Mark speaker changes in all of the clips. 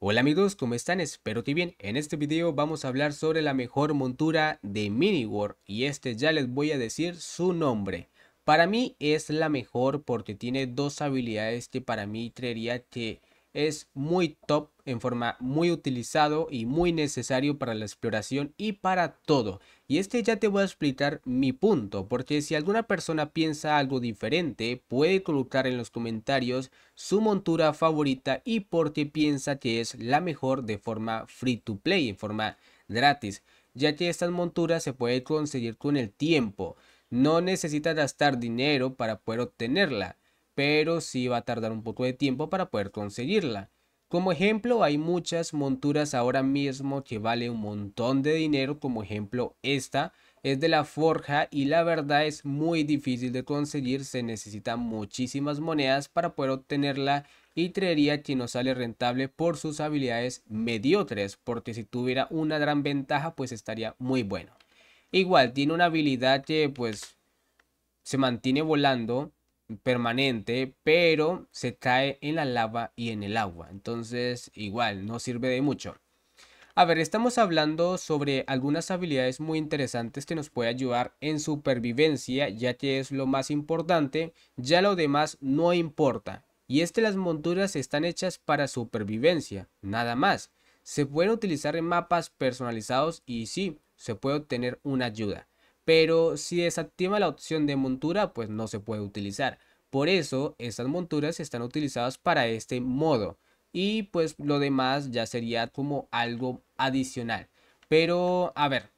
Speaker 1: Hola amigos, ¿cómo están? Espero que bien. En este video vamos a hablar sobre la mejor montura de Mini y este ya les voy a decir su nombre. Para mí es la mejor porque tiene dos habilidades que para mí creería que es muy top en forma muy utilizado y muy necesario para la exploración y para todo. Y este ya te voy a explicar mi punto, porque si alguna persona piensa algo diferente, puede colocar en los comentarios su montura favorita y por qué piensa que es la mejor de forma free to play, en forma gratis, ya que estas monturas se pueden conseguir con el tiempo. No necesitas gastar dinero para poder obtenerla pero sí va a tardar un poco de tiempo para poder conseguirla. Como ejemplo, hay muchas monturas ahora mismo que vale un montón de dinero, como ejemplo esta es de la forja y la verdad es muy difícil de conseguir, se necesitan muchísimas monedas para poder obtenerla y creería que no sale rentable por sus habilidades mediocres, porque si tuviera una gran ventaja pues estaría muy bueno. Igual tiene una habilidad que pues se mantiene volando permanente, pero se cae en la lava y en el agua. Entonces, igual, no sirve de mucho. A ver, estamos hablando sobre algunas habilidades muy interesantes que nos puede ayudar en supervivencia, ya que es lo más importante, ya lo demás no importa. Y este las monturas están hechas para supervivencia, nada más. Se pueden utilizar en mapas personalizados y si se puede obtener una ayuda pero si desactiva la opción de montura pues no se puede utilizar. Por eso estas monturas están utilizadas para este modo y pues lo demás ya sería como algo adicional. Pero a ver,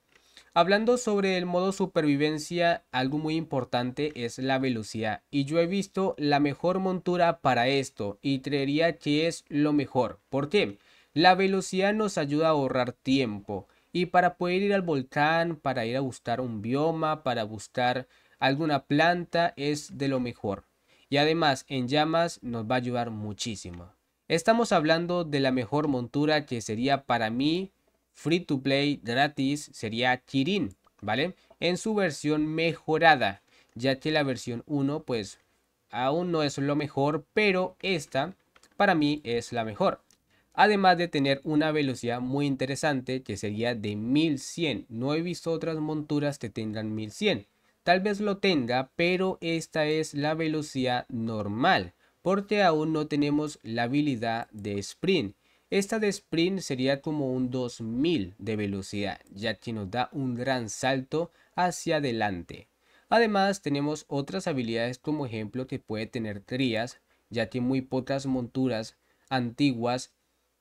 Speaker 1: hablando sobre el modo supervivencia, algo muy importante es la velocidad y yo he visto la mejor montura para esto y creería que es lo mejor. ¿Por qué? La velocidad nos ayuda a ahorrar tiempo y para poder ir al volcán, para ir a buscar un bioma, para buscar alguna planta, es de lo mejor. Y además, en llamas nos va a ayudar muchísimo. Estamos hablando de la mejor montura que sería para mí free to play gratis, sería Kirin, ¿vale? En su versión mejorada, ya que la versión 1 pues aún no es lo mejor, pero esta para mí es la mejor además de tener una velocidad muy interesante que sería de 1100. No he visto otras monturas que tengan 1100. Tal vez lo tenga, pero esta es la velocidad normal, porque aún no tenemos la habilidad de sprint. Esta de sprint sería como un 2000 de velocidad, ya que nos da un gran salto hacia adelante. Además tenemos otras habilidades como ejemplo que puede tener trías. ya que muy pocas monturas antiguas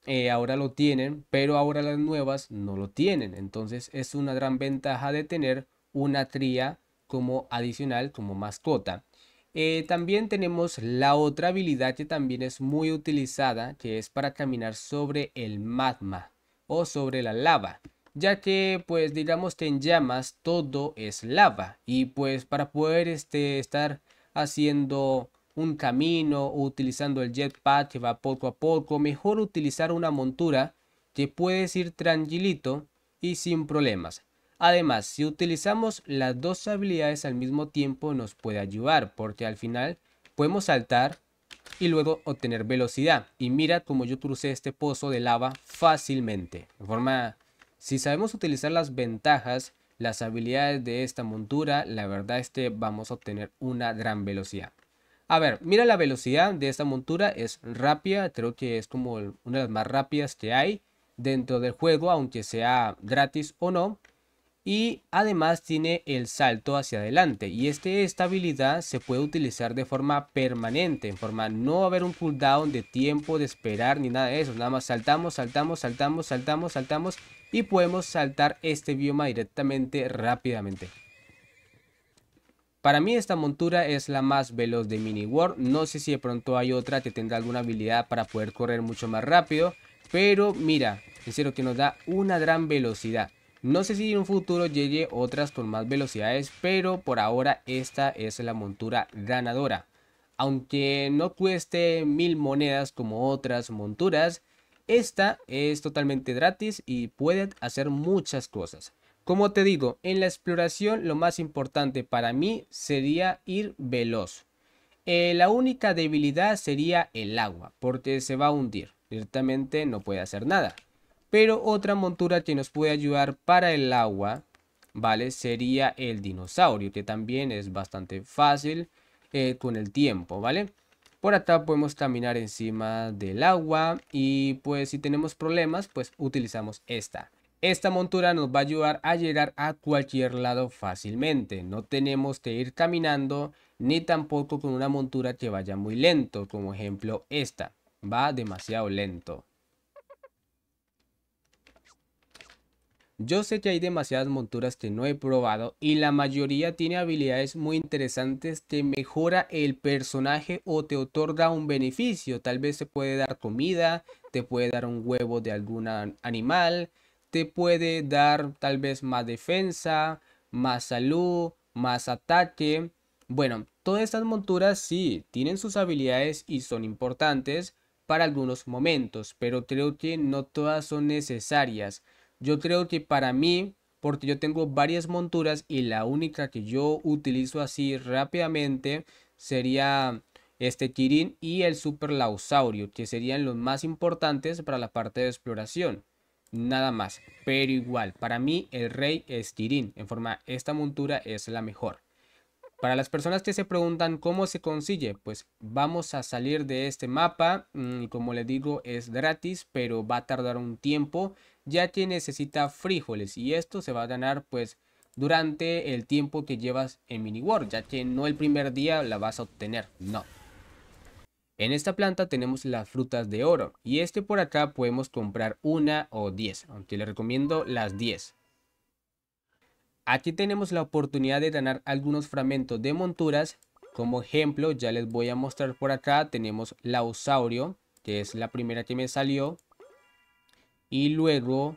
Speaker 1: eh, ahora lo tienen, pero ahora las nuevas no lo tienen. Entonces es una gran ventaja de tener una tría como adicional, como mascota. Eh, también tenemos la otra habilidad que también es muy utilizada, que es para caminar sobre el magma o sobre la lava, ya que pues digamos que en llamas todo es lava y pues para poder este, estar haciendo un camino o utilizando el jetpack que va poco a poco, mejor utilizar una montura que puedes ir tranquilito y sin problemas. Además, si utilizamos las dos habilidades al mismo tiempo nos puede ayudar porque al final podemos saltar y luego obtener velocidad. Y mira como yo crucé este pozo de lava fácilmente. De forma, si sabemos utilizar las ventajas, las habilidades de esta montura, la verdad es que vamos a obtener una gran velocidad. A ver, mira la velocidad de esta montura, es rápida, creo que es como una de las más rápidas que hay dentro del juego, aunque sea gratis o no. Y además tiene el salto hacia adelante. Y esta habilidad se puede utilizar de forma permanente. En forma no haber un cooldown de tiempo de esperar ni nada de eso. Nada más saltamos, saltamos, saltamos, saltamos, saltamos. Y podemos saltar este bioma directamente rápidamente. Para mí esta montura es la más veloz de Mini World, no sé si de pronto hay otra que tendrá alguna habilidad para poder correr mucho más rápido, pero mira, en que nos da una gran velocidad. No sé si en un futuro llegue otras con más velocidades, pero por ahora esta es la montura ganadora. Aunque no cueste mil monedas como otras monturas, esta es totalmente gratis y puede hacer muchas cosas. Como te digo, en la exploración lo más importante para mí sería ir veloz. Eh, la única debilidad sería el agua, porque se va a hundir. Directamente no puede hacer nada. Pero otra montura que nos puede ayudar para el agua, ¿vale? Sería el dinosaurio, que también es bastante fácil eh, con el tiempo, ¿vale? Por acá podemos caminar encima del agua y pues si tenemos problemas, pues utilizamos esta. Esta montura nos va a ayudar a llegar a cualquier lado fácilmente. No tenemos que ir caminando ni tampoco con una montura que vaya muy lento, como ejemplo esta. Va demasiado lento. Yo sé que hay demasiadas monturas que no he probado y la mayoría tiene habilidades muy interesantes que mejora el personaje o te otorga un beneficio. Tal vez te puede dar comida, te puede dar un huevo de algún animal, te puede dar tal vez más defensa, más salud, más ataque. Bueno, todas estas monturas sí tienen sus habilidades y son importantes para algunos momentos, pero creo que no todas son necesarias. Yo creo que para mí, porque yo tengo varias monturas y la única que yo utilizo así rápidamente sería este Kirin y el Super Lausaurio, que serían los más importantes para la parte de exploración nada más. Pero igual, para mí el rey es Tirín, en forma esta montura es la mejor. Para las personas que se preguntan cómo se consigue, pues vamos a salir de este mapa, mm, como les digo es gratis, pero va a tardar un tiempo, ya que necesita frijoles y esto se va a ganar pues durante el tiempo que llevas en mini war ya que no el primer día la vas a obtener, no. En esta planta tenemos las frutas de oro y este por acá podemos comprar una o diez, aunque le recomiendo las 10. Aquí tenemos la oportunidad de ganar algunos fragmentos de monturas. Como ejemplo, ya les voy a mostrar por acá, tenemos la osaurio que es la primera que me salió. Y luego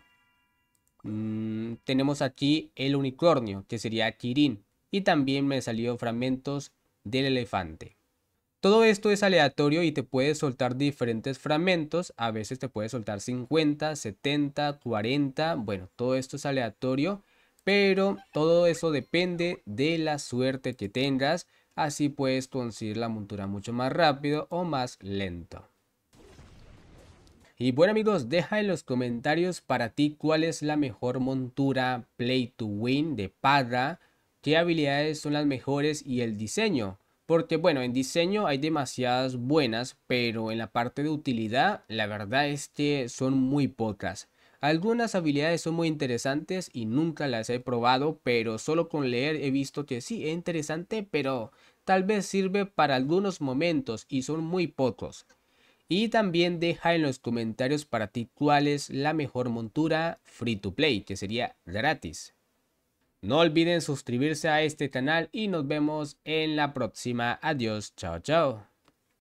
Speaker 1: mm, tenemos aquí el unicornio, que sería Kirin. Y también me salió fragmentos del elefante. Todo esto es aleatorio y te puedes soltar diferentes fragmentos, a veces te puedes soltar 50, 70, 40, bueno, todo esto es aleatorio, pero todo eso depende de la suerte que tengas, así puedes conseguir la montura mucho más rápido o más lento. Y bueno amigos, deja en los comentarios para ti cuál es la mejor montura Play to Win de Parra, qué habilidades son las mejores y el diseño. Porque bueno, en diseño hay demasiadas buenas, pero en la parte de utilidad, la verdad es que son muy pocas. Algunas habilidades son muy interesantes y nunca las he probado, pero solo con leer he visto que sí, es interesante, pero tal vez sirve para algunos momentos y son muy pocos. Y también deja en los comentarios para ti cuál es la mejor montura free to play, que sería gratis. No olviden suscribirse a este canal y nos vemos en la próxima. Adiós, chao, chao.